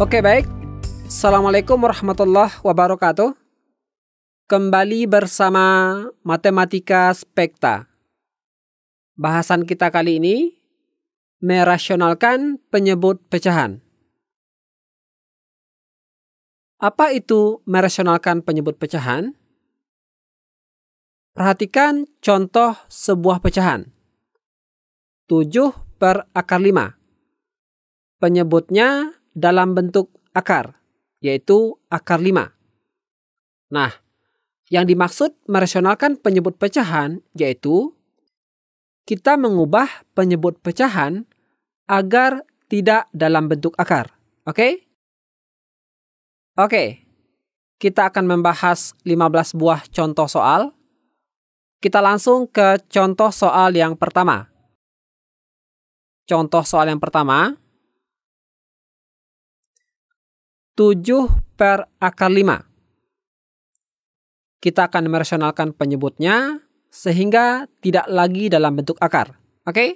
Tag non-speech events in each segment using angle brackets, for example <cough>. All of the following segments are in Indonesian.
Oke baik, Assalamualaikum warahmatullahi wabarakatuh. Kembali bersama Matematika Spekta. Bahasan kita kali ini, merasionalkan penyebut pecahan. Apa itu merasionalkan penyebut pecahan? Perhatikan contoh sebuah pecahan. 7 per akar 5. Penyebutnya dalam bentuk akar, yaitu akar 5. Nah, yang dimaksud merasionalkan penyebut pecahan yaitu kita mengubah penyebut pecahan agar tidak dalam bentuk akar. Oke? Okay? Oke. Okay. Kita akan membahas 15 buah contoh soal. Kita langsung ke contoh soal yang pertama. Contoh soal yang pertama, 7 per akar 5. Kita akan merasionalkan penyebutnya sehingga tidak lagi dalam bentuk akar. Oke? Okay?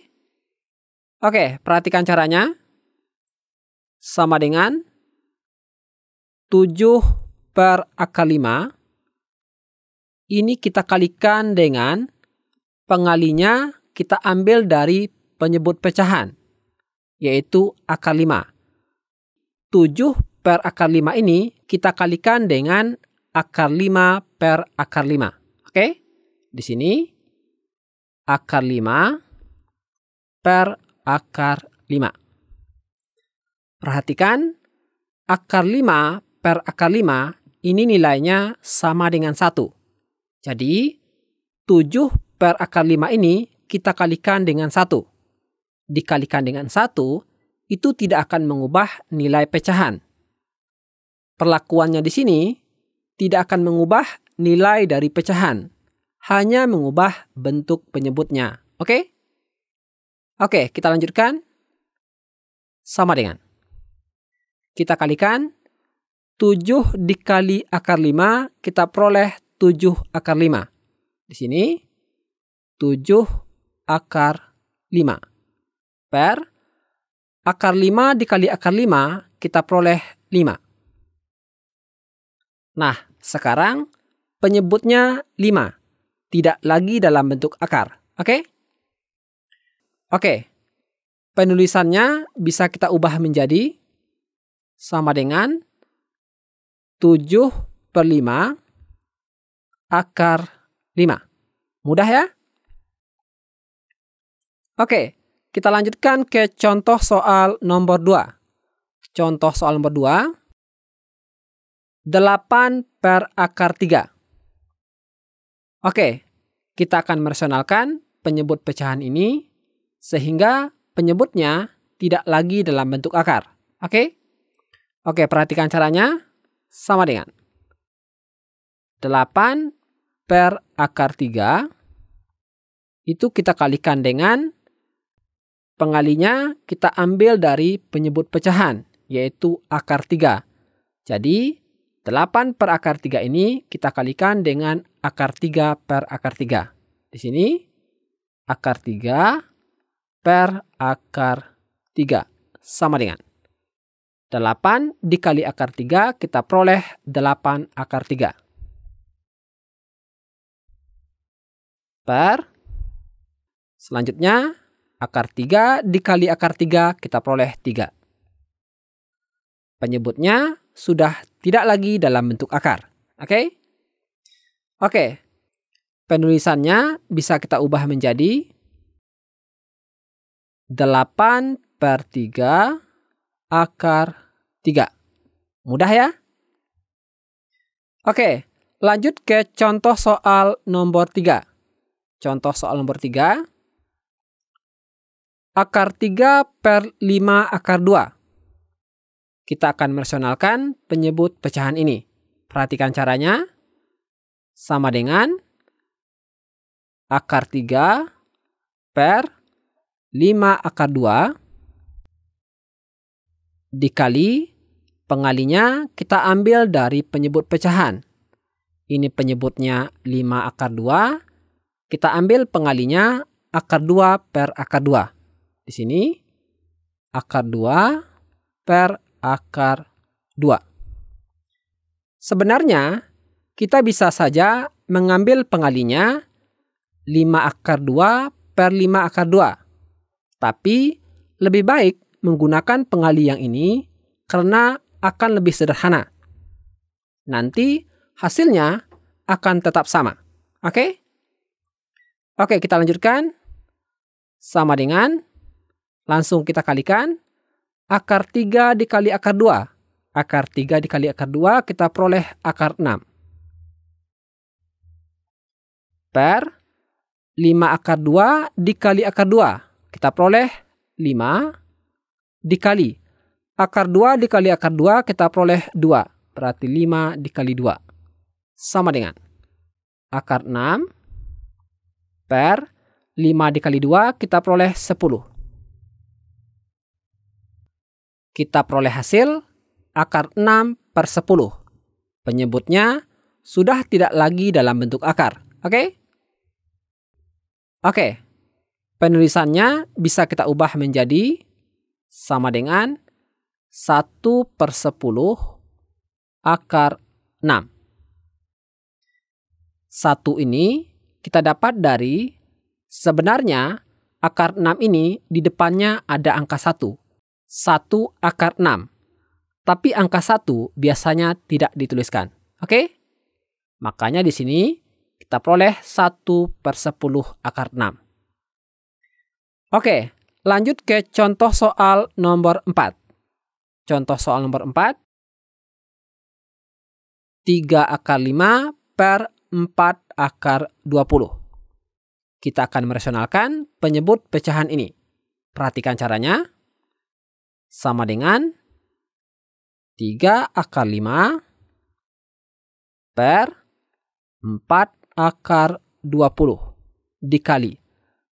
Oke, okay, perhatikan caranya. Sama dengan 7 per akar 5. Ini kita kalikan dengan pengalinya kita ambil dari penyebut pecahan, yaitu akar 5. 7 per akar 5 ini kita kalikan dengan akar 5 per akar 5. Oke? Okay? Di sini akar 5 per akar 5. Perhatikan akar 5 per akar 5 ini nilainya sama dengan 1. Jadi 7 per akar 5 ini kita kalikan dengan 1. Dikalikan dengan 1 itu tidak akan mengubah nilai pecahan Perlakuannya di sini tidak akan mengubah nilai dari pecahan, hanya mengubah bentuk penyebutnya. Oke? Oke, kita lanjutkan. Sama dengan. Kita kalikan 7 dikali akar 5, kita peroleh 7 akar 5. Di sini 7 akar 5. Per akar 5 dikali akar 5, kita peroleh 5. Nah, sekarang penyebutnya 5. Tidak lagi dalam bentuk akar. Oke? Okay? Oke. Okay. Penulisannya bisa kita ubah menjadi sama dengan 7 per 5 akar 5. Mudah ya? Oke, kita lanjutkan ke contoh soal nomor 2. Contoh soal nomor 2. 8 per akar 3. Oke, kita akan merasionalkan penyebut pecahan ini sehingga penyebutnya tidak lagi dalam bentuk akar. Oke? Oke, perhatikan caranya sama dengan 8 per akar 3 itu kita kalikan dengan pengalinya kita ambil dari penyebut pecahan yaitu akar 3. Jadi 8 per akar 3 ini kita kalikan dengan akar 3 per akar 3. Di sini akar 3 per akar 3 sama dengan 8 dikali akar 3 kita peroleh 8 akar 3. Per selanjutnya akar 3 dikali akar 3 kita peroleh 3. Penyebutnya sudah tidak lagi dalam bentuk akar. Oke? Okay? Oke. Okay. Penulisannya bisa kita ubah menjadi 8 per 3 akar 3. Mudah ya? Oke, okay. lanjut ke contoh soal nomor 3. Contoh soal nomor 3. Akar 3 per 5 akar 2. Oke. Kita akan merasionalkan penyebut pecahan ini. Perhatikan caranya. Sama dengan akar 3 per 5 akar 2 dikali pengalinya kita ambil dari penyebut pecahan. Ini penyebutnya 5 akar 2. Kita ambil pengalinya akar 2 per akar 2. Di sini akar 2 per akar 2. Sebenarnya, kita bisa saja mengambil pengalinya 5 akar 2 per 5 akar 2. Tapi, lebih baik menggunakan pengali yang ini karena akan lebih sederhana. Nanti, hasilnya akan tetap sama. Oke? Oke, kita lanjutkan. Sama dengan, langsung kita kalikan akar 3 dikali akar 2. Akar 3 dikali akar 2 kita peroleh akar 6. Per 5 akar 2 dikali akar 2. Kita peroleh 5 dikali. Akar 2 dikali akar 2 kita peroleh 2. Berarti 5 dikali 2. Sama dengan akar 6 per 5 dikali 2 kita peroleh 10 kita peroleh hasil akar 6 per 10. Penyebutnya sudah tidak lagi dalam bentuk akar. Oke? Okay? Oke. Okay. Penulisannya bisa kita ubah menjadi sama dengan 1 per 10 akar 6. 1 ini kita dapat dari sebenarnya akar 6 ini di depannya ada angka 1. 1 akar 6. Tapi angka 1 biasanya tidak dituliskan. Oke? Okay? Makanya di sini kita peroleh 1 per 10 akar 6. Oke, okay, lanjut ke contoh soal nomor 4. Contoh soal nomor 4. 3 akar 5 per 4 akar 20. Kita akan merasionalkan penyebut pecahan ini. Perhatikan caranya sama dengan 3 akar 5 per 4 akar 20 dikali.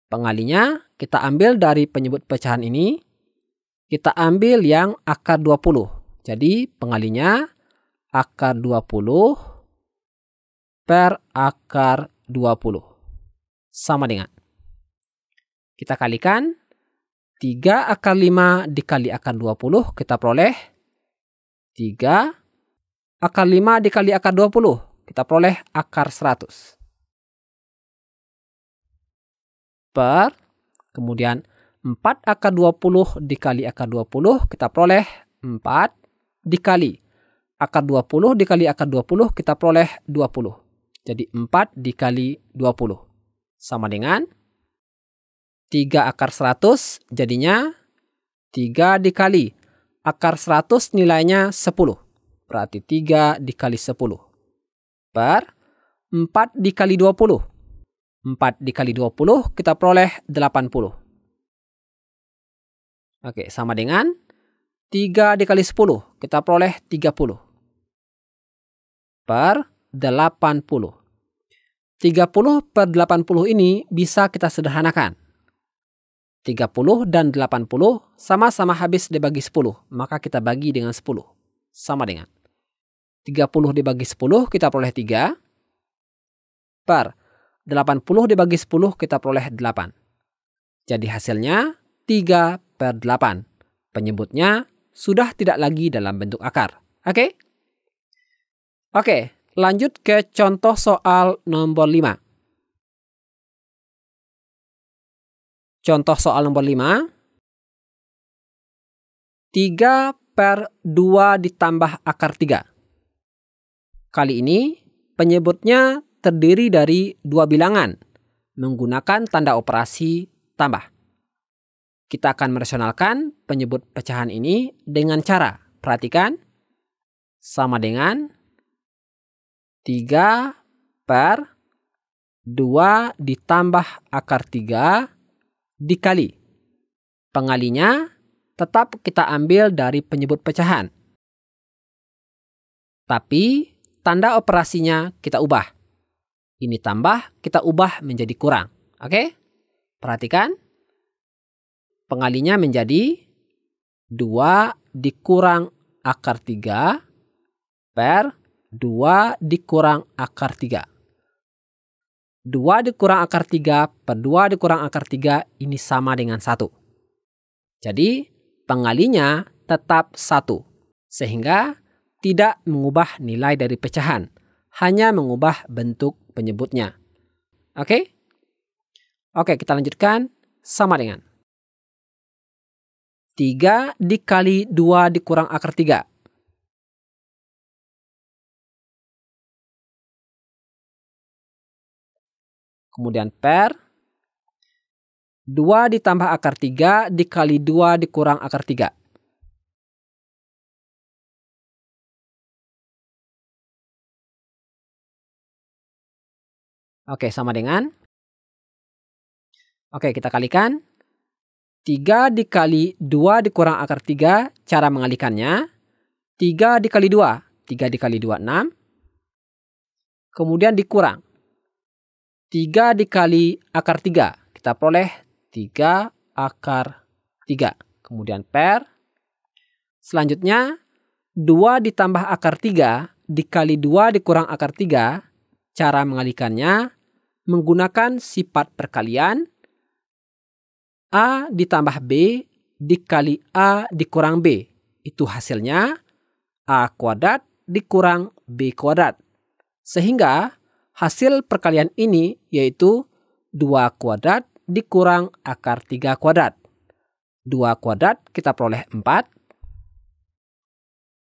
Pengalinya kita ambil dari penyebut pecahan ini. Kita ambil yang akar 20. Jadi pengalinya akar 20 per akar 20. Sama dengan. Kita kalikan 3 akar 5 dikali akar 20 kita peroleh 3 akar 5 dikali akar 20 kita peroleh akar 100 per kemudian 4 akar 20 dikali akar 20 kita peroleh 4 dikali akar 20 dikali akar 20 kita peroleh 20 jadi 4 dikali 20 sama dengan 3 akar 100 jadinya 3 dikali akar 100 nilainya 10. Berarti 3 dikali 10. Per 4 dikali 20. 4 dikali 20 kita peroleh 80. Oke, sama dengan 3 dikali 10 kita peroleh 30. Per 80. 30 per 80 ini bisa kita sederhanakan 30 dan 80 sama-sama habis dibagi 10, maka kita bagi dengan 10. Sama dengan 30 dibagi 10 kita peroleh 3 Per 80 dibagi 10 kita peroleh 8. Jadi hasilnya 3 per 8. Penyebutnya sudah tidak lagi dalam bentuk akar. Oke? Okay? Oke, okay, lanjut ke contoh soal nomor 5. Contoh soal nomor 5. 3 per 2 ditambah akar 3. Kali ini penyebutnya terdiri dari dua bilangan menggunakan tanda operasi tambah. Kita akan merasionalkan penyebut pecahan ini dengan cara perhatikan sama dengan 3 per 2 ditambah akar 3 dikali. Pengalinya tetap kita ambil dari penyebut pecahan. Tapi tanda operasinya kita ubah. Ini tambah kita ubah menjadi kurang. Oke? Perhatikan. Pengalinya menjadi 2 dikurang akar 3 per 2 dikurang akar 3. 2 dikurang akar 3 per 2 dikurang akar 3 ini sama dengan 1. Jadi pengalinya tetap 1. Sehingga tidak mengubah nilai dari pecahan. Hanya mengubah bentuk penyebutnya. Oke? Oke, kita lanjutkan sama dengan. 3 dikali 2 dikurang akar 3. Kemudian per 2 ditambah akar 3 dikali 2 dikurang akar 3. Oke, sama dengan. Oke, kita kalikan. 3 dikali 2 dikurang akar 3, cara mengalikannya. 3 dikali 2, 3 dikali 2, 6. Kemudian dikurang. 3 dikali akar 3. Kita peroleh 3 akar 3. Kemudian per. Selanjutnya 2 ditambah akar 3 dikali 2 dikurang akar 3. Cara mengalikannya menggunakan sifat perkalian. A ditambah B dikali A dikurang B. Itu hasilnya A kuadrat dikurang B kuadrat. Sehingga Hasil perkalian ini yaitu 2 kuadrat dikurang akar 3 kuadrat. 2 kuadrat kita peroleh 4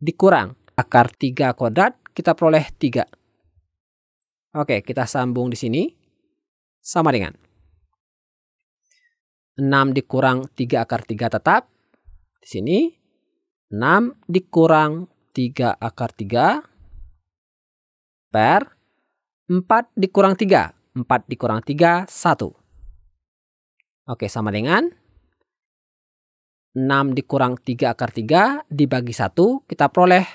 dikurang akar 3 kuadrat kita peroleh 3. Oke, kita sambung di sini sama dengan 6 dikurang 3 akar 3 tetap. Di sini 6 dikurang 3 akar 3 per 4 dikurang 3. 4 dikurang 3, 1. Oke, sama dengan 6 dikurang 3 akar 3 dibagi 1. Kita peroleh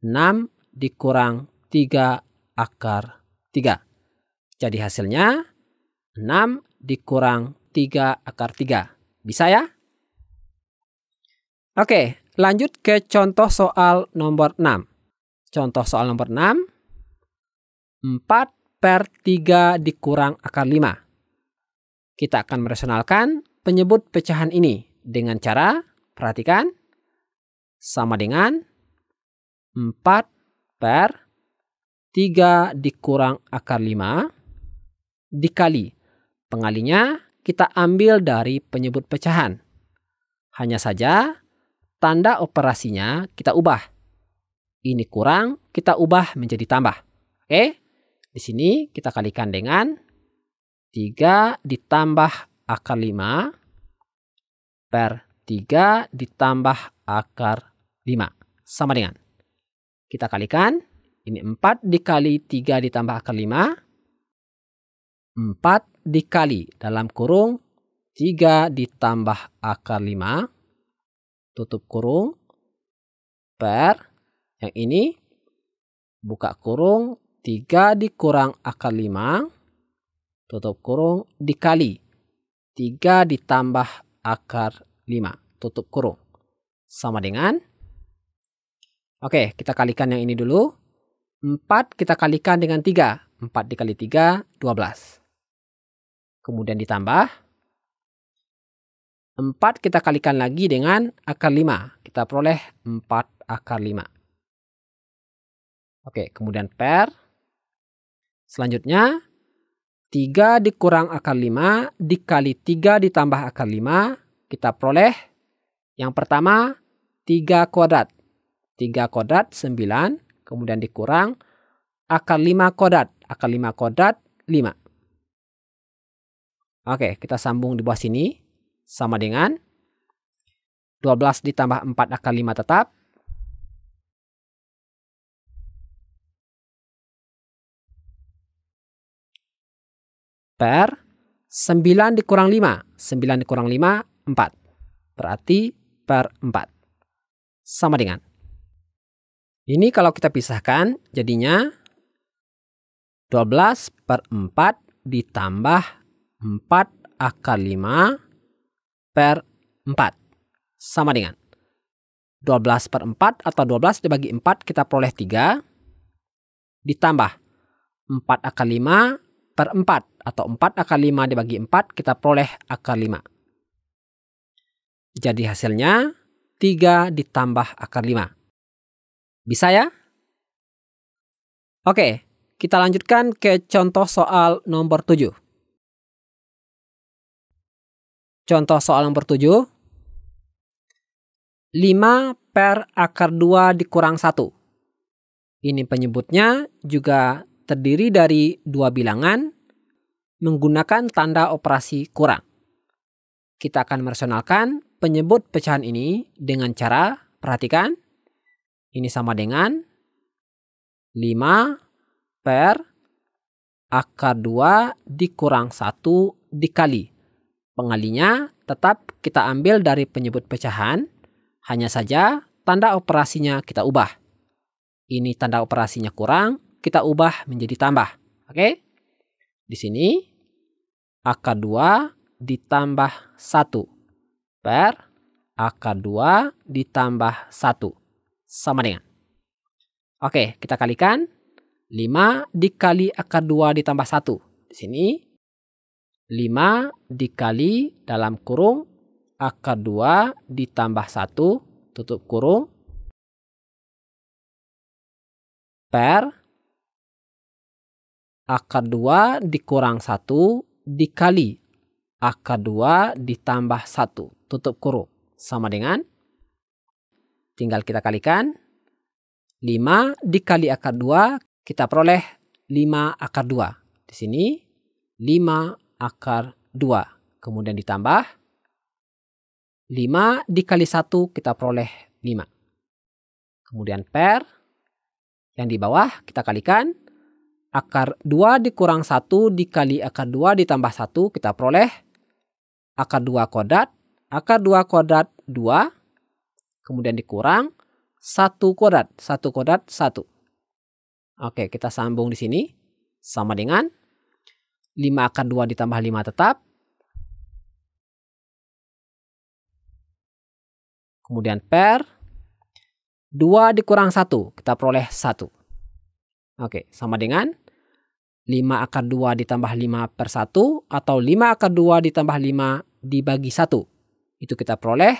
6 dikurang 3 akar 3. Jadi hasilnya 6 dikurang 3 akar 3. Bisa ya? Oke, lanjut ke contoh soal nomor 6. Contoh soal nomor 6 4 per 3 dikurang akar 5. Kita akan merasionalkan penyebut pecahan ini dengan cara, perhatikan, sama dengan 4 per 3 dikurang akar 5 dikali. Pengalinya kita ambil dari penyebut pecahan. Hanya saja tanda operasinya kita ubah. Ini kurang, kita ubah menjadi tambah. Oke? Okay? Di sini kita kalikan dengan 3 ditambah akar 5 per 3 ditambah akar 5. Sama dengan. Kita kalikan. Ini 4 dikali 3 ditambah akar 5. 4 dikali dalam kurung 3 ditambah akar 5. Tutup kurung. Per. Yang ini. Buka kurung 3 dikurang akar 5 tutup kurung dikali 3 ditambah akar 5 tutup kurung sama dengan Oke, kita kalikan yang ini dulu. 4 kita kalikan dengan 3. 4 dikali 3, 12. Kemudian ditambah. 4 kita kalikan lagi dengan akar 5. Kita peroleh 4 akar 5. Oke, kemudian per Selanjutnya, 3 dikurang akar 5 dikali 3 ditambah akar 5 kita peroleh yang pertama 3 kuadrat. 3 kuadrat 9 kemudian dikurang akar 5 kuadrat. Akar 5 kuadrat 5. Oke, kita sambung di bawah sini sama dengan 12 ditambah 4 akar 5 tetap per 9 dikurang 5. 9 dikurang 5, 4. Berarti per 4. Sama dengan. Ini kalau kita pisahkan jadinya 12 per 4 ditambah 4 akar 5 per 4. Sama dengan. 12 per 4 atau 12 dibagi 4 kita peroleh 3. Ditambah 4 akar 5 per 4 atau 4 akar 5 dibagi 4 kita peroleh akar 5. Jadi hasilnya 3 ditambah akar 5. Bisa ya? Oke, kita lanjutkan ke contoh soal nomor 7. Contoh soal nomor 7. 5 per akar 2 dikurang 1. Ini penyebutnya juga terdiri dari dua bilangan menggunakan tanda operasi kurang. Kita akan merasionalkan penyebut pecahan ini dengan cara perhatikan ini sama dengan 5 per akar 2 dikurang 1 dikali. Pengalinya tetap kita ambil dari penyebut pecahan, hanya saja tanda operasinya kita ubah. Ini tanda operasinya kurang, kita ubah menjadi tambah. Oke? Di sini AK2 ditambah 1 per AK2 ditambah 1 sama dengan. Oke, kita kalikan 5 dikali AK2 ditambah 1. Di sini 5 dikali dalam kurung AK2 ditambah 1 tutup kurung per AK2 dikurang 1 dikali akar 2 ditambah 1 tutup kurung sama dengan tinggal kita kalikan 5 dikali akar 2 kita peroleh 5 akar 2 di sini 5 akar 2 kemudian ditambah 5 dikali 1 kita peroleh 5 kemudian per yang di bawah kita kalikan akar 2 dikurang 1 dikali akar 2 ditambah 1 kita peroleh akar 2 kodrat, akar 2 kodrat 2, kemudian dikurang 1 kodrat, 1 kodrat 1. Oke, kita sambung di sini sama dengan 5 akar 2 ditambah 5 tetap. Kemudian per 2 dikurang 1, kita peroleh 1. Oke, sama dengan 5 akar 2 ditambah 5 per 1 atau 5 akar 2 ditambah 5 dibagi 1. Itu kita peroleh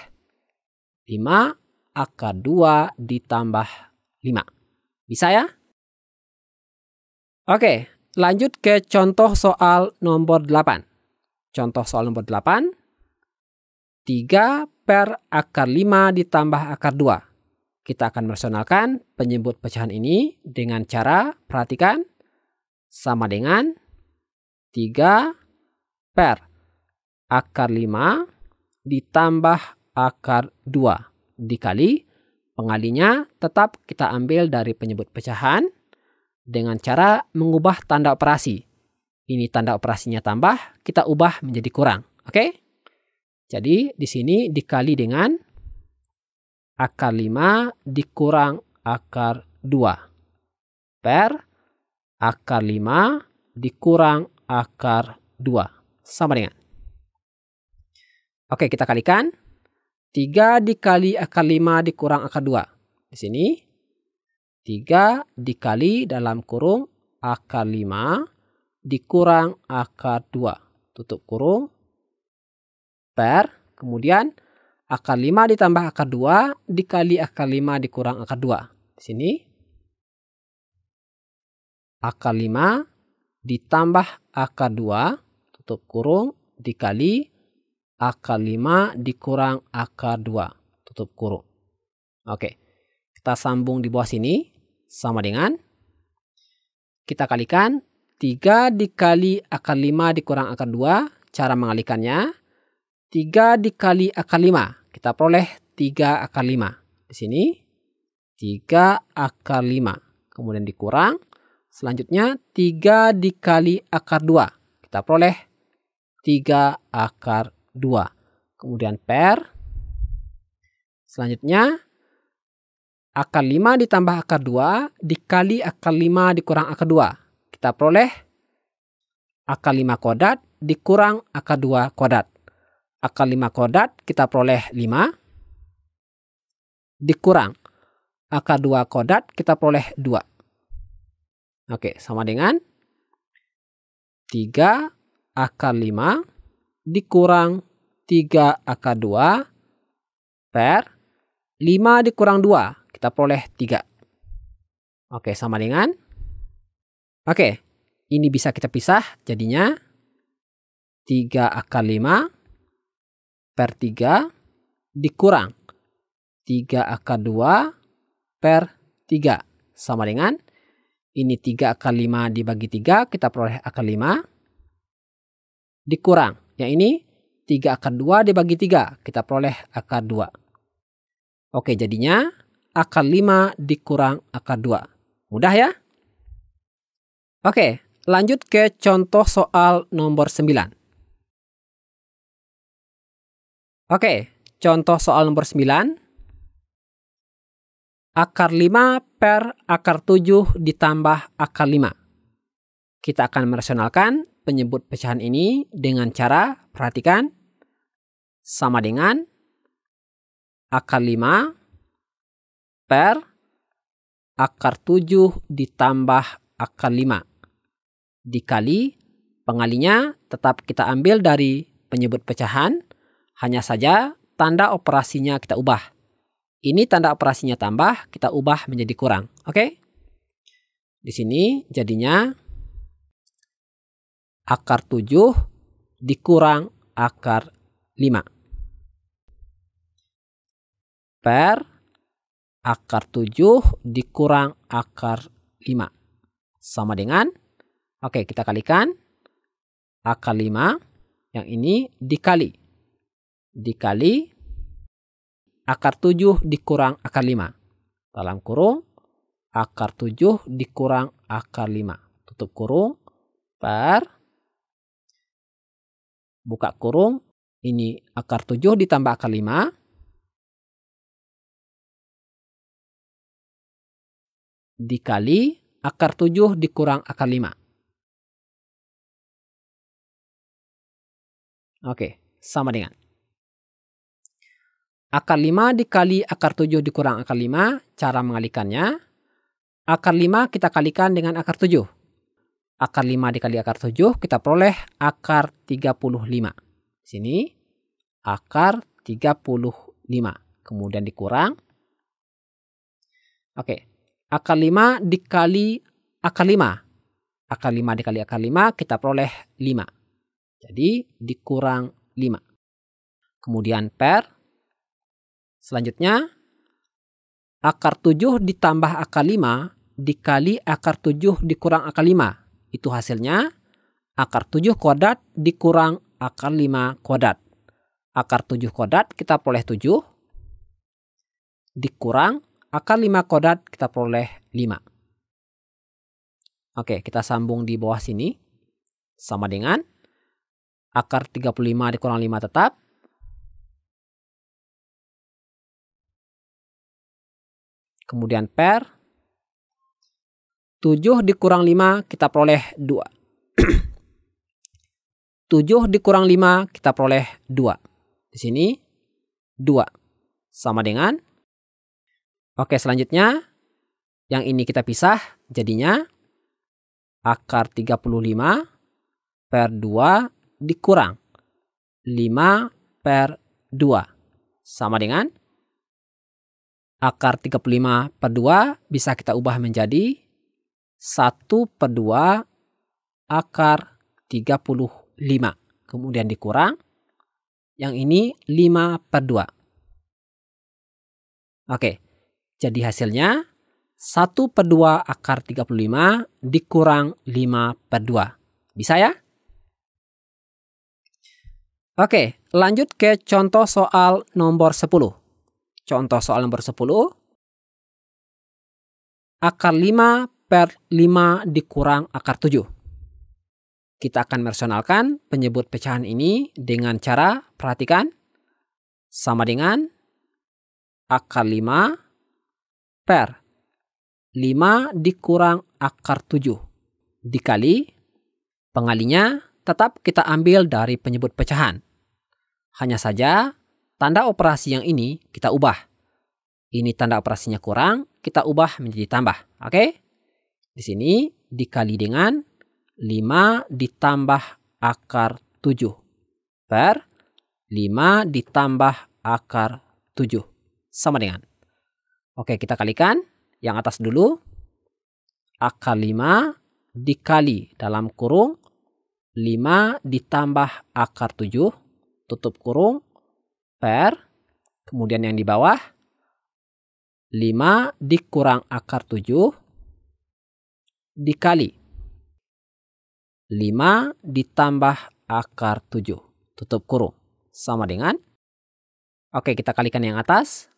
5 akar 2 ditambah 5. Bisa ya? Oke, lanjut ke contoh soal nomor 8. Contoh soal nomor 8. 3 per akar 5 ditambah akar 2. Kita akan personalkan penyebut pecahan ini dengan cara perhatikan sama dengan 3 per akar 5 ditambah akar 2 dikali pengalinya tetap kita ambil dari penyebut pecahan dengan cara mengubah tanda operasi. Ini tanda operasinya tambah, kita ubah menjadi kurang. Oke? Jadi di sini dikali dengan akar 5 dikurang akar 2 per akar 5 dikurang akar 2 sama dengan. Oke kita kalikan. 3 dikali akar 5 dikurang akar 2. Di sini 3 dikali dalam kurung akar 5 dikurang akar 2. Tutup kurung per kemudian akar 5 ditambah akar 2 dikali akar 5 dikurang akar 2. Di sini akar 5 ditambah akar 2 tutup kurung dikali akar 5 dikurang akar 2 tutup kurung. Oke. Kita sambung di bawah sini sama dengan kita kalikan 3 dikali akar 5 dikurang akar 2 cara mengalikannya 3 dikali akar 5 kita peroleh 3 akar 5. Di sini 3 akar 5. Kemudian dikurang. Selanjutnya 3 dikali akar 2. Kita peroleh 3 akar 2. Kemudian per. Selanjutnya akar 5 ditambah akar 2 dikali akar 5 dikurang akar 2. Kita peroleh akar 5 kodat dikurang akar 2 kodat akal 5 kodat kita peroleh 5 dikurang akal 2 kodat kita peroleh 2 oke sama dengan 3 akal 5 dikurang 3 akal 2 per 5 dikurang 2 kita peroleh 3 oke sama dengan oke ini bisa kita pisah jadinya 3 akal 5 per 3 dikurang 3 akar 2 per 3 sama dengan ini 3 akar 5 dibagi 3 kita peroleh akar 5 dikurang yang ini 3 akar 2 dibagi 3 kita peroleh akar 2 oke jadinya akar 5 dikurang akar 2 mudah ya oke lanjut ke contoh soal nomor 9 Oke, contoh soal nomor 9. Akar 5 per akar 7 ditambah akar 5. Kita akan merasionalkan penyebut pecahan ini dengan cara perhatikan sama dengan akar 5 per akar 7 ditambah akar 5 dikali pengalinya tetap kita ambil dari penyebut pecahan hanya saja tanda operasinya kita ubah. Ini tanda operasinya tambah, kita ubah menjadi kurang. Oke? Di sini jadinya akar 7 dikurang akar 5. Per akar 7 dikurang akar 5. Sama dengan, oke kita kalikan akar 5 yang ini dikali dikali akar 7 dikurang akar 5. Dalam kurung akar 7 dikurang akar 5. Tutup kurung per buka kurung ini akar 7 ditambah akar 5 dikali akar 7 dikurang akar 5. Oke, sama dengan akar 5 dikali akar 7 dikurang akar 5, cara mengalikannya. Akar 5 kita kalikan dengan akar 7. Akar 5 dikali akar 7 kita peroleh akar 35. Sini akar 35. Kemudian dikurang. Oke, akar 5 dikali akar 5. Akar 5 dikali akar 5 kita peroleh 5. Jadi dikurang 5. Kemudian per Selanjutnya, akar 7 ditambah akar 5 dikali akar 7 dikurang akar 5. Itu hasilnya akar 7 kuadrat dikurang akar 5 kuadrat. Akar 7 kuadrat kita peroleh 7 dikurang akar 5 kuadrat kita peroleh 5. Oke, kita sambung di bawah sini. Sama dengan akar 35 dikurang 5 tetap Kemudian per 7 dikurang 5 kita peroleh 2. 7 <clears throat> dikurang 5 kita peroleh 2. Di sini 2 sama dengan Oke, selanjutnya yang ini kita pisah jadinya akar 35 per 2 dikurang 5 per 2 sama dengan akar 35 per 2 bisa kita ubah menjadi 1 per 2 akar 35. Kemudian dikurang. Yang ini 5 per 2. Oke, jadi hasilnya 1 per 2 akar 35 dikurang 5 per 2. Bisa ya? Oke, lanjut ke contoh soal nomor 10. Contoh soal nomor 10. Akar 5 per 5 dikurang akar 7. Kita akan merasionalkan penyebut pecahan ini dengan cara perhatikan sama dengan akar 5 per 5 dikurang akar 7 dikali pengalinya tetap kita ambil dari penyebut pecahan. Hanya saja Tanda operasi yang ini kita ubah. Ini tanda operasinya kurang, kita ubah menjadi tambah. Oke? Okay? Di sini dikali dengan 5 ditambah akar 7 per 5 ditambah akar 7 sama dengan. Oke, kita kalikan yang atas dulu. Akar 5 dikali dalam kurung 5 ditambah akar 7 tutup kurung per. Kemudian yang di bawah 5 dikurang akar 7 dikali 5 ditambah akar 7. Tutup kurung. Sama dengan. Oke kita kalikan yang atas.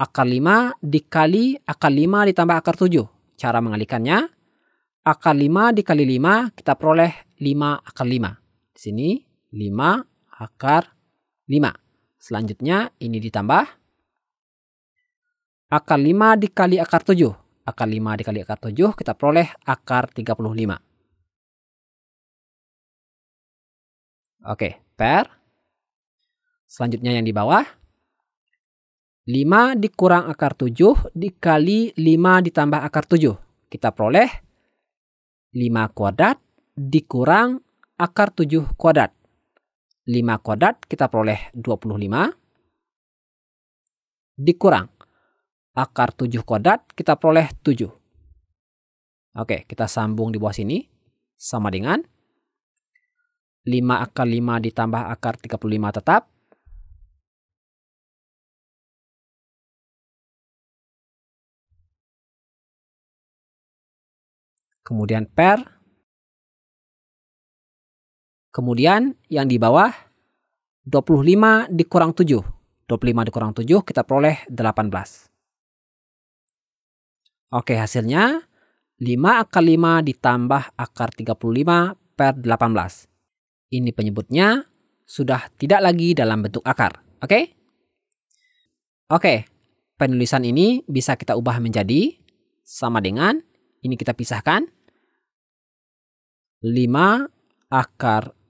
Akar 5 dikali akar 5 ditambah akar 7. Cara mengalikannya. Akar 5 dikali 5 kita peroleh 5 akar 5. Di sini 5 akar 5. Selanjutnya ini ditambah akar 5 dikali akar 7. Akar 5 dikali akar 7 kita peroleh akar 35. Oke, per. Selanjutnya yang di bawah. 5 dikurang akar 7 dikali 5 ditambah akar 7. Kita peroleh 5 kuadrat dikurang akar 7 kuadrat. 5 kodrat kita peroleh 25 dikurang akar 7 kodrat kita peroleh 7. Oke, kita sambung di bawah sini sama dengan 5 akar 5 ditambah akar 35 tetap. Kemudian per Kemudian yang di bawah 25 dikurang 7. 25 dikurang 7 kita peroleh 18. Oke hasilnya 5 akar 5 ditambah akar 35 per 18. Ini penyebutnya sudah tidak lagi dalam bentuk akar. Oke? Oke, penulisan ini bisa kita ubah menjadi sama dengan ini kita pisahkan 5 akar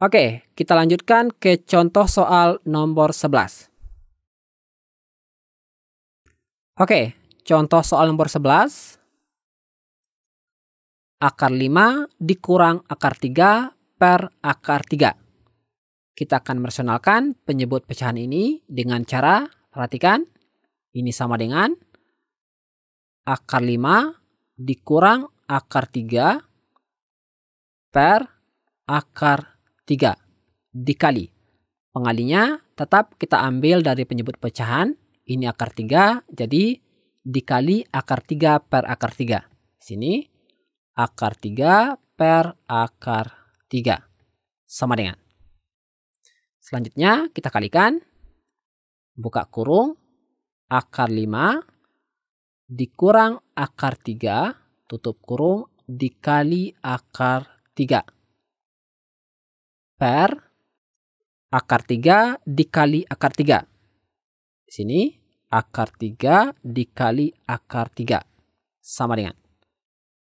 Oke, kita lanjutkan ke contoh soal nomor 11. Oke, contoh soal nomor 11. Akar 5 dikurang akar 3 per akar 3. Kita akan merasionalkan penyebut pecahan ini dengan cara, perhatikan, ini sama dengan akar 5 dikurang akar 3 per akar 3. 3. Dikali. Pengalinya tetap kita ambil dari penyebut pecahan. Ini akar 3, jadi dikali akar 3 per akar 3. Sini akar 3 per akar 3 sama dengan. Selanjutnya kita kalikan. Buka kurung akar 5 dikurang akar 3 tutup kurung dikali akar 3 per akar 3 dikali akar 3. Di sini akar 3 dikali akar 3. Sama dengan.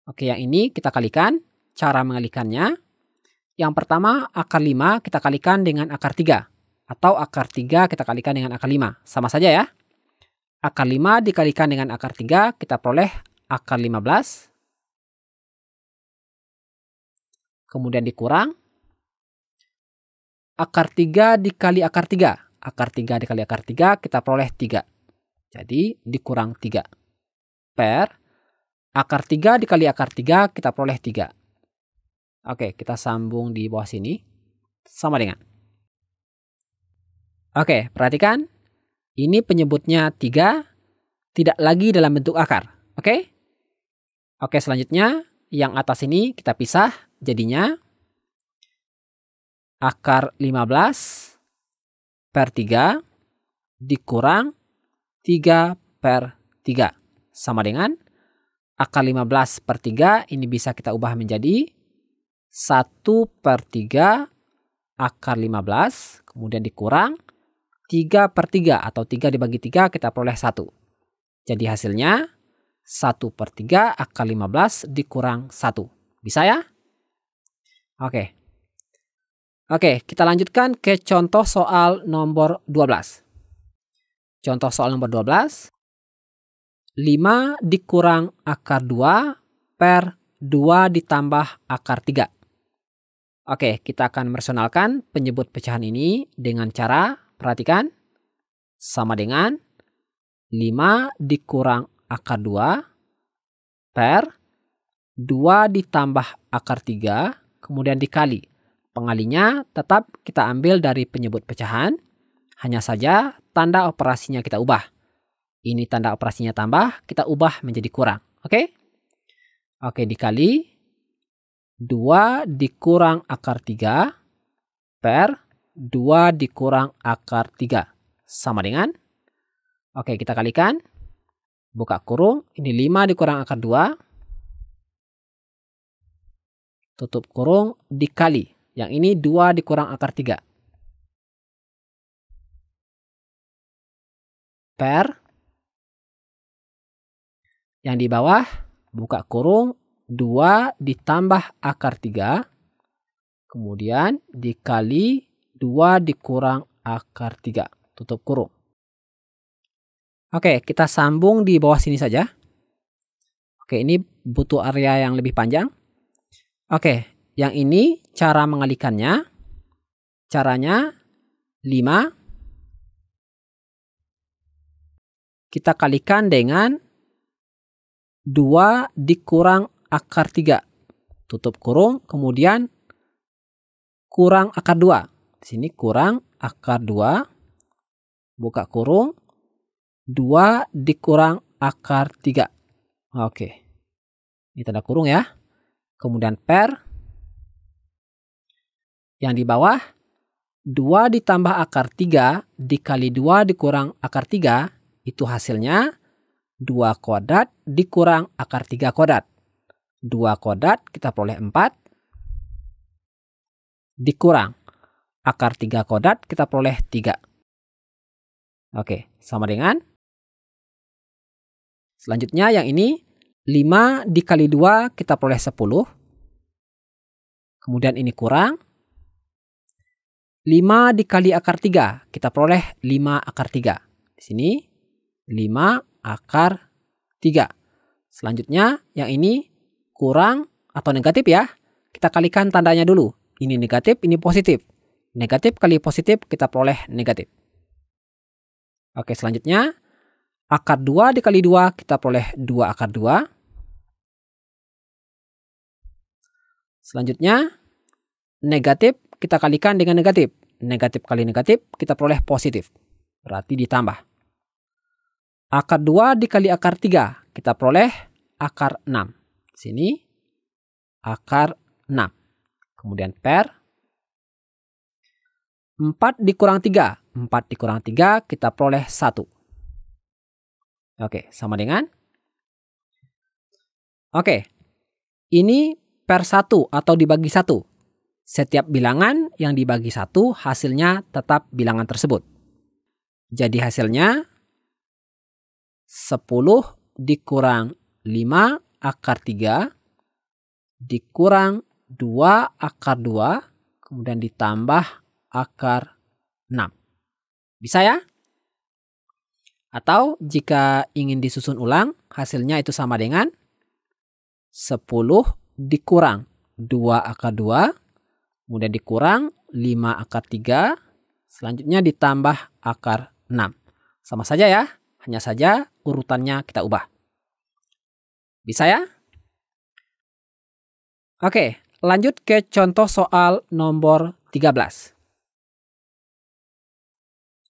Oke, yang ini kita kalikan. Cara mengalikannya. Yang pertama, akar 5 kita kalikan dengan akar 3. Atau akar 3 kita kalikan dengan akar 5. Sama saja ya. Akar 5 dikalikan dengan akar 3, kita peroleh akar 15. Kemudian dikurang akar 3 dikali akar 3. Akar 3 dikali akar 3 kita peroleh 3. Jadi dikurang 3. Per akar 3 dikali akar 3 kita peroleh 3. Oke, kita sambung di bawah sini. Sama dengan. Oke, perhatikan. Ini penyebutnya 3 tidak lagi dalam bentuk akar. Oke? Oke, selanjutnya yang atas ini kita pisah jadinya akar 15 per 3 dikurang 3 per 3 sama dengan akar 15 per 3 ini bisa kita ubah menjadi 1 per 3 akar 15 kemudian dikurang 3 per 3 atau 3 dibagi 3 kita peroleh 1. Jadi hasilnya 1 per 3 akar 15 dikurang 1. Bisa ya? Oke. Oke, kita lanjutkan ke contoh soal nomor 12. Contoh soal nomor 12. 5 dikurang akar 2 per 2 ditambah akar 3. Oke, kita akan personalkan penyebut pecahan ini dengan cara, perhatikan, sama dengan 5 dikurang akar 2 per 2 ditambah akar 3, kemudian dikali Pengalinya tetap kita ambil dari penyebut pecahan, hanya saja tanda operasinya kita ubah. Ini tanda operasinya tambah, kita ubah menjadi kurang. Oke? Oke, dikali 2 dikurang akar 3 per 2 dikurang akar 3. Sama dengan? Oke, kita kalikan. Buka kurung, ini 5 dikurang akar 2. Tutup kurung, dikali yang ini 2 dikurang akar 3. Per. Yang di bawah, buka kurung, 2 ditambah akar 3. Kemudian dikali 2 dikurang akar 3. Tutup kurung. Oke, kita sambung di bawah sini saja. Oke, ini butuh area yang lebih panjang. Oke, yang ini Cara mengalihkannya, caranya 5 kita kalikan dengan 2 dikurang akar 3. Tutup kurung, kemudian kurang akar 2. Di sini kurang akar 2. Buka kurung. 2 dikurang akar 3. Oke. Ini tanda kurung ya. Kemudian per yang di bawah 2 ditambah akar 3 dikali 2 dikurang akar 3 itu hasilnya 2 kodat dikurang akar 3 kodat. 2 kodat kita peroleh 4 dikurang akar 3 kodat kita peroleh 3. Oke, sama dengan. Selanjutnya yang ini 5 dikali 2 kita peroleh 10. Kemudian ini kurang. 5 dikali akar 3. Kita peroleh 5 akar 3. Di sini 5 akar 3. Selanjutnya yang ini kurang atau negatif ya. Kita kalikan tandanya dulu. Ini negatif, ini positif. Negatif kali positif kita peroleh negatif. Oke selanjutnya akar 2 dikali 2 kita peroleh 2 akar 2. Selanjutnya negatif kita kalikan dengan negatif. Negatif kali negatif, kita peroleh positif. Berarti ditambah. Akar 2 dikali akar 3, kita peroleh akar 6. Sini, akar 6. Kemudian per. 4 dikurang 3. 4 dikurang 3, kita peroleh 1. Oke, sama dengan. Oke, ini per 1 atau dibagi 1. Setiap bilangan yang dibagi satu hasilnya tetap bilangan tersebut. Jadi hasilnya 10 dikurang 5 akar 3 dikurang 2 akar 2 kemudian ditambah akar 6. Bisa ya? Atau jika ingin disusun ulang, hasilnya itu sama dengan 10 dikurang 2 akar 2 dikurang Kemudian dikurang 5 akar 3. Selanjutnya ditambah akar 6. Sama saja ya. Hanya saja urutannya kita ubah. Bisa ya? Oke, lanjut ke contoh soal nomor 13.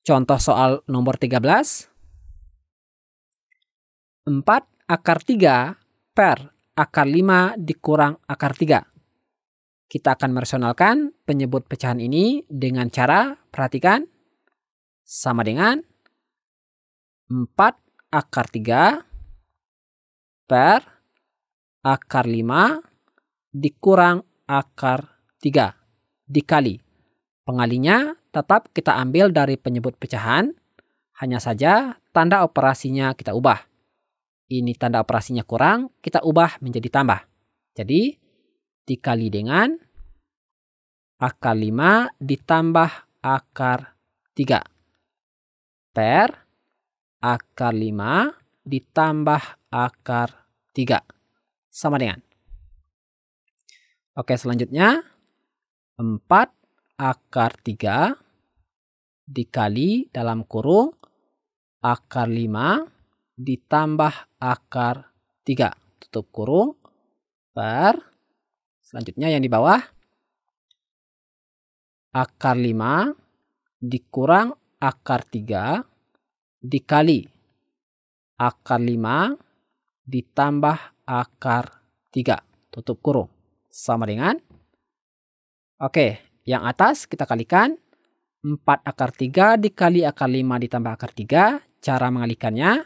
Contoh soal nomor 13. 4 akar 3 per akar 5 dikurang akar 3 kita akan merasionalkan penyebut pecahan ini dengan cara perhatikan sama dengan 4 akar 3 per akar 5 dikurang akar 3 dikali. Pengalinya tetap kita ambil dari penyebut pecahan, hanya saja tanda operasinya kita ubah. Ini tanda operasinya kurang, kita ubah menjadi tambah. Jadi dikali dengan akar 5 ditambah akar 3 per akar 5 ditambah akar 3 sama dengan Oke selanjutnya 4 akar 3 dikali dalam kurung akar 5 ditambah akar 3 tutup kurung per Selanjutnya yang di bawah. Akar 5 dikurang akar 3 dikali akar 5 ditambah akar 3. Tutup kurung. Sama dengan. Oke, yang atas kita kalikan. 4 akar 3 dikali akar 5 ditambah akar 3. Cara mengalikannya.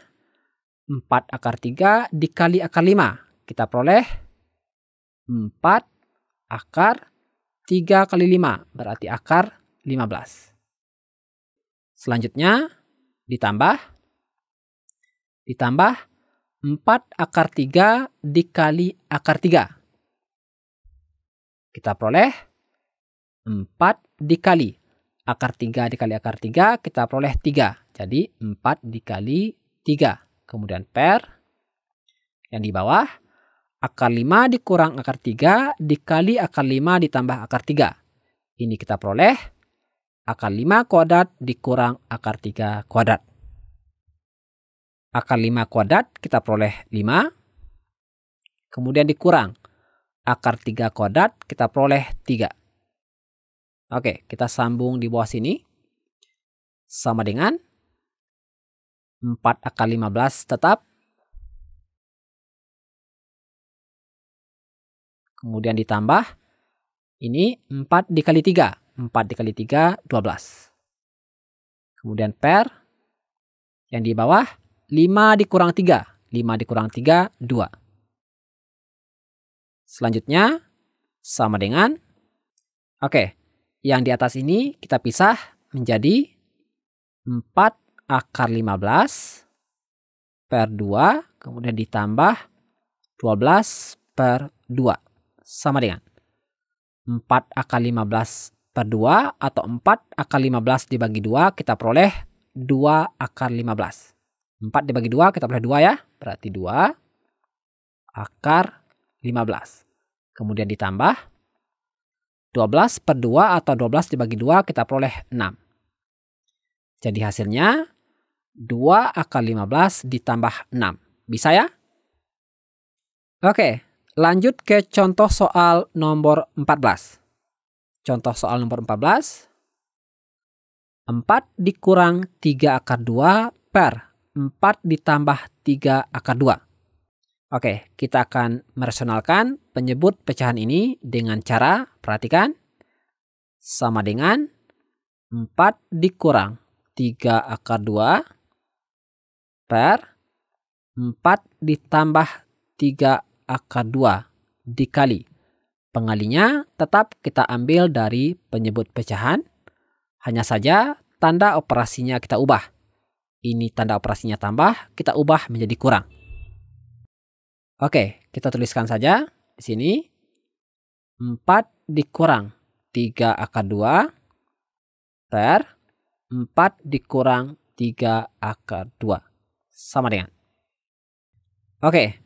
4 akar 3 dikali akar 5. Kita peroleh 4 akar 3 kali 5 berarti akar 15. Selanjutnya ditambah ditambah 4 akar 3 dikali akar 3. Kita peroleh 4 dikali akar 3 dikali akar 3 kita peroleh 3. Jadi 4 dikali 3. Kemudian per yang di bawah akar 5 dikurang akar 3 dikali akar 5 ditambah akar 3. Ini kita peroleh akar 5 kuadrat dikurang akar 3 kuadrat. Akar 5 kuadrat kita peroleh 5. Kemudian dikurang akar 3 kuadrat kita peroleh 3. Oke, kita sambung di bawah sini. Sama dengan 4 akar 15 tetap Kemudian ditambah ini 4 dikali 3. 4 dikali 3 12. Kemudian per yang di bawah 5 dikurang 3. 5 dikurang 3 2. Selanjutnya sama dengan oke, okay, yang di atas ini kita pisah menjadi 4 akar 15 per 2 kemudian ditambah 12 per 2 sama dengan 4 akali 15 per 2 atau 4 akar 15 dibagi 2 kita peroleh 2 akar 15. 4 dibagi 2 kita peroleh 2 ya. Berarti 2 akar 15. Kemudian ditambah 12 per 2 atau 12 dibagi 2 kita peroleh 6. Jadi hasilnya 2 akar 15 ditambah 6. Bisa ya? Oke, Lanjut ke contoh soal nomor 14. Contoh soal nomor 14. 4 dikurang 3 akar 2 per 4 ditambah 3 akar 2. Oke, kita akan merasionalkan penyebut pecahan ini dengan cara, perhatikan, sama dengan 4 dikurang 3 akar 2 per 4 ditambah 3 akar 2 dikali. Pengalinya tetap kita ambil dari penyebut pecahan. Hanya saja tanda operasinya kita ubah. Ini tanda operasinya tambah, kita ubah menjadi kurang. Oke, kita tuliskan saja di sini. 4 dikurang 3 akar 2 per 4 dikurang 3 akar 2. Sama dengan. Oke,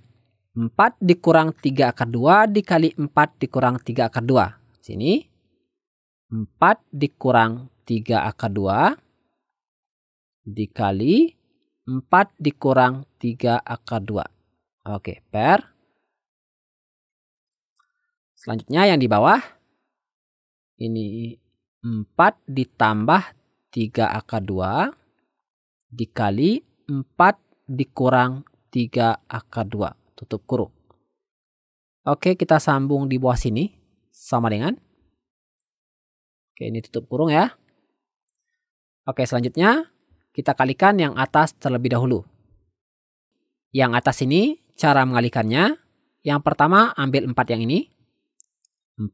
4 dikurang 3 akar 2 dikali 4 dikurang 3 akar 2. Sini. 4 dikurang 3 akar 2 dikali 4 dikurang 3 akar 2. Oke, per. Selanjutnya yang di bawah. Ini 4 ditambah 3 akar 2 dikali 4 dikurang 3 akar 2 tutup kurung. Oke, kita sambung di bawah sini sama dengan Oke, ini tutup kurung ya. Oke, selanjutnya kita kalikan yang atas terlebih dahulu. Yang atas ini cara mengalikannya, yang pertama ambil 4 yang ini. 4.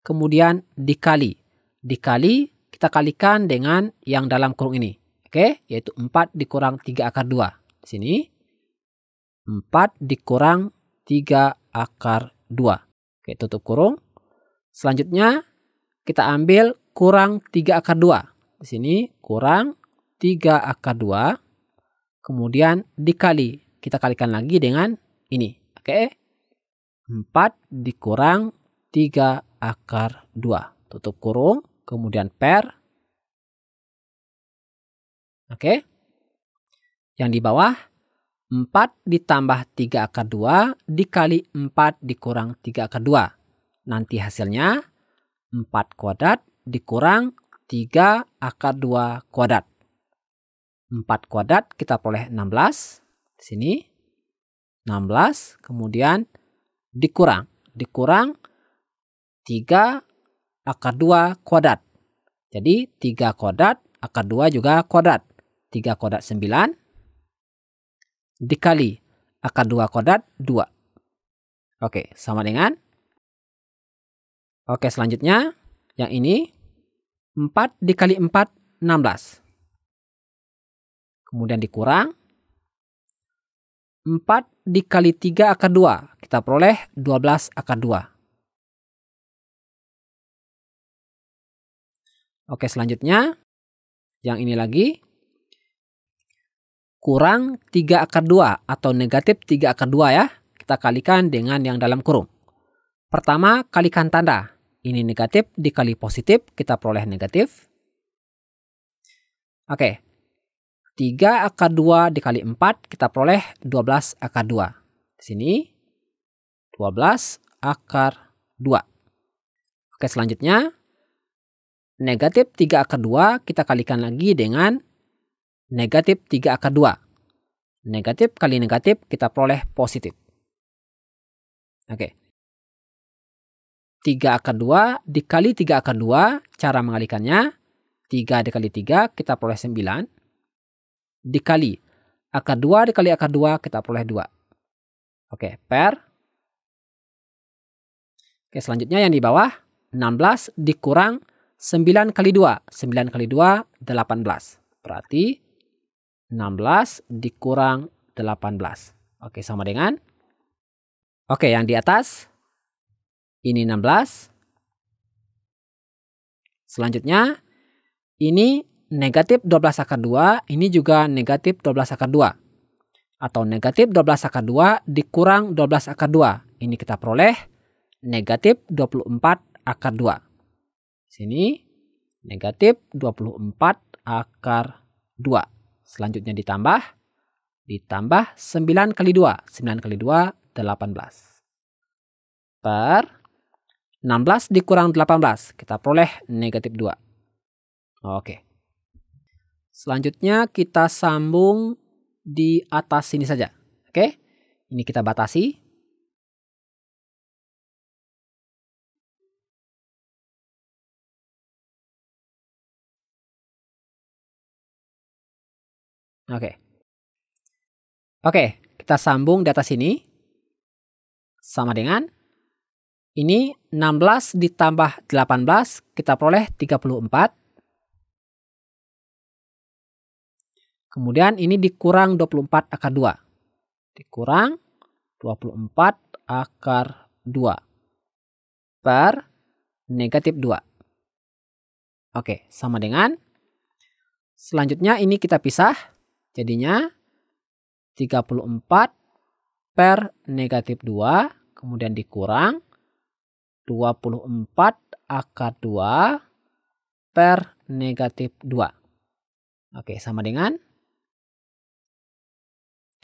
Kemudian dikali. Dikali kita kalikan dengan yang dalam kurung ini. Oke, yaitu 4 dikurang 3 akar 2. Di sini. 4 dikurang 3 akar 2. Oke, tutup kurung. Selanjutnya kita ambil kurang 3 akar 2. Di sini kurang 3 akar 2. Kemudian dikali. Kita kalikan lagi dengan ini. Oke. 4 dikurang 3 akar 2. Tutup kurung. Kemudian per. Oke. Yang di bawah 4 ditambah 3 akar 2 dikali 4 dikurang 3 akar 2. Nanti hasilnya 4 kuadrat dikurang 3 akar 2 kuadrat. 4 kuadrat kita peroleh 16. Di sini 16 kemudian dikurang. Dikurang 3 akar 2 kuadrat. Jadi 3 kuadrat, akar 2 juga kuadrat. 3 kuadrat 9, dikali akar 2 kodrat 2. Oke, sama dengan. Oke, selanjutnya yang ini 4 dikali 4 16. Kemudian dikurang 4 dikali 3 akar 2. Kita peroleh 12 akar 2. Oke, selanjutnya yang ini lagi kurang 3 akar 2 atau negatif 3 akar 2 ya. Kita kalikan dengan yang dalam kurung. Pertama, kalikan tanda. Ini negatif dikali positif, kita peroleh negatif. Oke, 3 akar 2 dikali 4, kita peroleh 12 akar 2. Di sini, 12 akar 2. Oke, selanjutnya, negatif 3 akar 2 kita kalikan lagi dengan negatif 3 akar 2. Negatif kali negatif kita peroleh positif. Oke. Okay. 3 akar 2 dikali 3 akar 2 cara mengalikannya 3 dikali 3 kita peroleh 9 dikali akar 2 dikali akar 2 kita peroleh 2. Oke, okay, per. Oke, okay, selanjutnya yang di bawah 16 dikurang 9 kali 2. 9 kali 2, 18. Berarti 16 dikurang 18. Oke, sama dengan. Oke, yang di atas. Ini 16. Selanjutnya, ini negatif 12 akar 2. Ini juga negatif 12 akar 2. Atau negatif 12 akar 2 dikurang 12 akar 2. Ini kita peroleh negatif 24 akar 2. Sini, negatif 24 akar 2. Selanjutnya ditambah. Ditambah 9 kali 2. 9 kali 2, 18. Per 16 dikurang 18. Kita peroleh negatif 2. Oke. Selanjutnya kita sambung di atas sini saja. Oke. Ini kita batasi. Oke. Okay. Oke, okay, kita sambung data sini. Sama dengan ini 16 ditambah 18 kita peroleh 34. Kemudian ini dikurang 24 akar 2. Dikurang 24 akar 2 per negatif 2. Oke, sama dengan. Selanjutnya ini kita pisah. Jadinya 34 per negatif 2 kemudian dikurang 24 akar 2 per negatif 2. Oke, sama dengan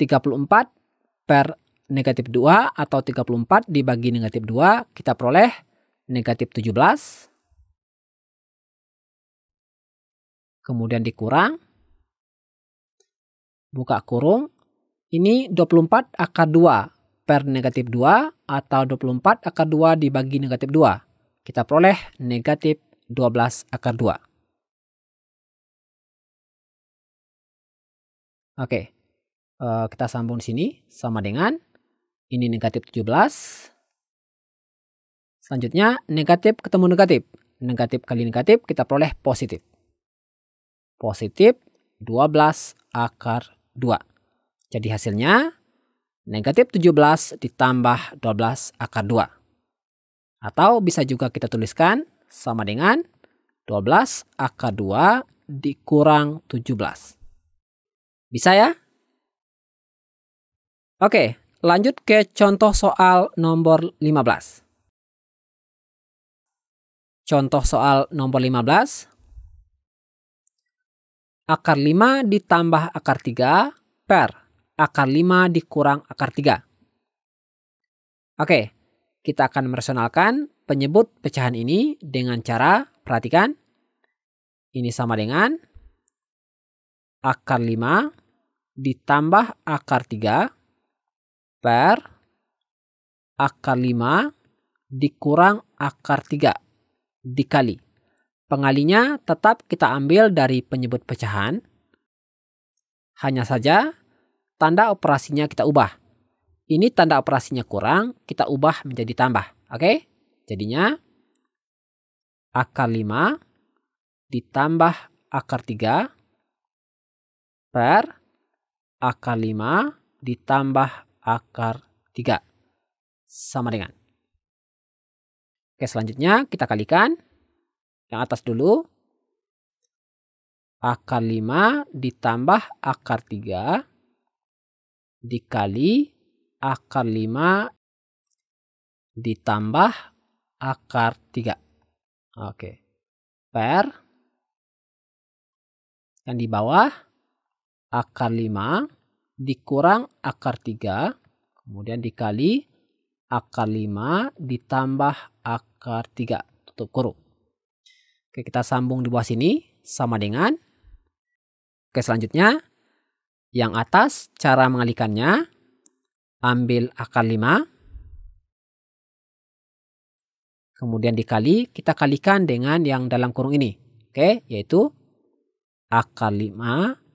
34 per negatif 2 atau 34 dibagi negatif 2 kita peroleh negatif 17. Kemudian dikurang buka kurung ini 24 akar 2 per negatif 2 atau 24 akar 2 dibagi negatif 2. Kita peroleh negatif 12 akar 2. Oke, uh, kita sambung sini sama dengan ini negatif 17. Selanjutnya negatif ketemu negatif. Negatif kali negatif kita peroleh positif. Positif 12 akar 2. Jadi hasilnya negatif 17 ditambah 12 akar 2. Atau bisa juga kita tuliskan sama dengan 12 akar 2 dikurang 17. Bisa ya? Oke, lanjut ke contoh soal nomor 15. Contoh soal nomor 15, akar 5 ditambah akar 3 per akar 5 dikurang akar 3. Oke, kita akan merasionalkan penyebut pecahan ini dengan cara perhatikan. Ini sama dengan akar 5 ditambah akar 3 per akar 5 dikurang akar 3 dikali. Pengalinya tetap kita ambil dari penyebut pecahan. Hanya saja tanda operasinya kita ubah. Ini tanda operasinya kurang, kita ubah menjadi tambah. Oke? Jadinya akar 5 ditambah akar 3 per akar 5 ditambah akar 3 sama dengan. Oke, selanjutnya kita kalikan yang atas dulu. Akar 5 ditambah akar 3 dikali akar 5 ditambah akar 3. Oke. Per yang di bawah akar 5 dikurang akar 3 kemudian dikali akar 5 ditambah akar 3 tutup kurung. Oke, kita sambung di bawah sini sama dengan. Oke, selanjutnya yang atas cara mengalikannya ambil akar 5 kemudian dikali kita kalikan dengan yang dalam kurung ini. Oke, yaitu akar 5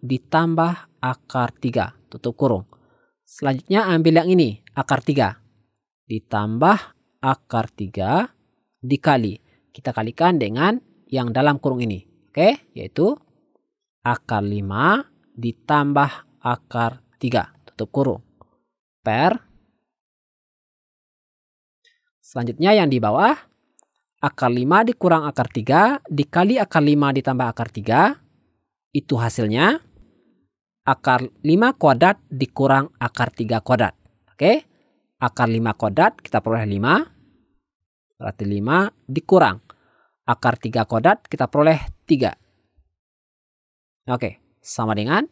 ditambah akar 3 tutup kurung. Selanjutnya ambil yang ini akar 3 ditambah akar 3 dikali kita kalikan dengan yang dalam kurung ini. Oke, yaitu akar 5 ditambah akar 3. Tutup kurung. Per. Selanjutnya yang di bawah. Akar 5 dikurang akar 3 dikali akar 5 ditambah akar 3. Itu hasilnya. Akar 5 kuadrat dikurang akar 3 kuadrat. Oke. Akar 5 kuadrat kita peroleh 5. Berarti 5 dikurang akar 3 kodat kita peroleh 3. Oke, sama dengan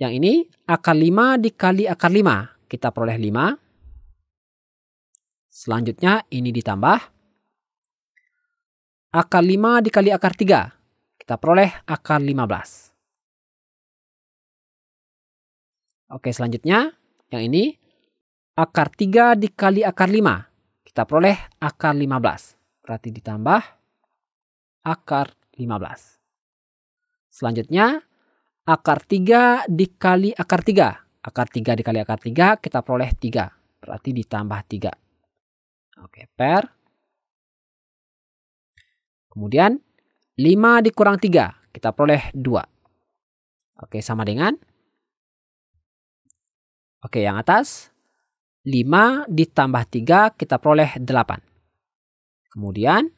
yang ini akar 5 dikali akar 5 kita peroleh 5. Selanjutnya ini ditambah akar 5 dikali akar 3 kita peroleh akar 15. Oke, selanjutnya yang ini akar 3 dikali akar 5 kita peroleh akar 15 berarti ditambah akar 15. Selanjutnya, akar 3 dikali akar 3. Akar 3 dikali akar 3 kita peroleh 3. Berarti ditambah 3. Oke, per. Kemudian, 5 dikurang 3. Kita peroleh 2. Oke, sama dengan. Oke, yang atas. 5 ditambah 3 kita peroleh 8. Kemudian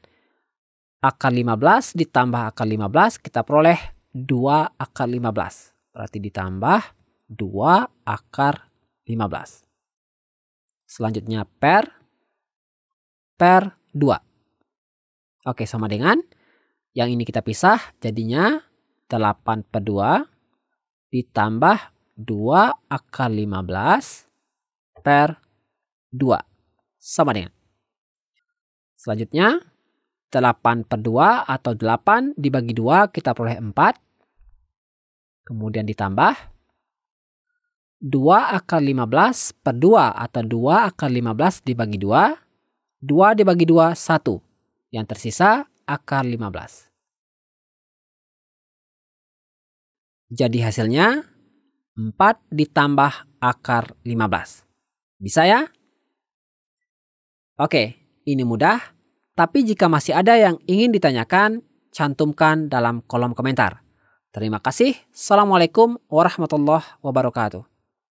akar 15 ditambah akar 15 kita peroleh 2 akar 15. Berarti ditambah 2 akar 15. Selanjutnya per per 2. Oke sama dengan yang ini kita pisah jadinya 8 per 2 ditambah 2 akar 15 per 2 sama dengan Selanjutnya, 8 per 2 atau 8 dibagi 2 kita peroleh 4. Kemudian ditambah 2 akar 15 per 2 atau 2 akar 15 dibagi 2. 2 dibagi 2, 1. Yang tersisa akar 15. Jadi hasilnya 4 ditambah akar 15. Bisa ya? Oke, ini mudah tapi jika masih ada yang ingin ditanyakan, cantumkan dalam kolom komentar. Terima kasih. Assalamualaikum warahmatullahi wabarakatuh.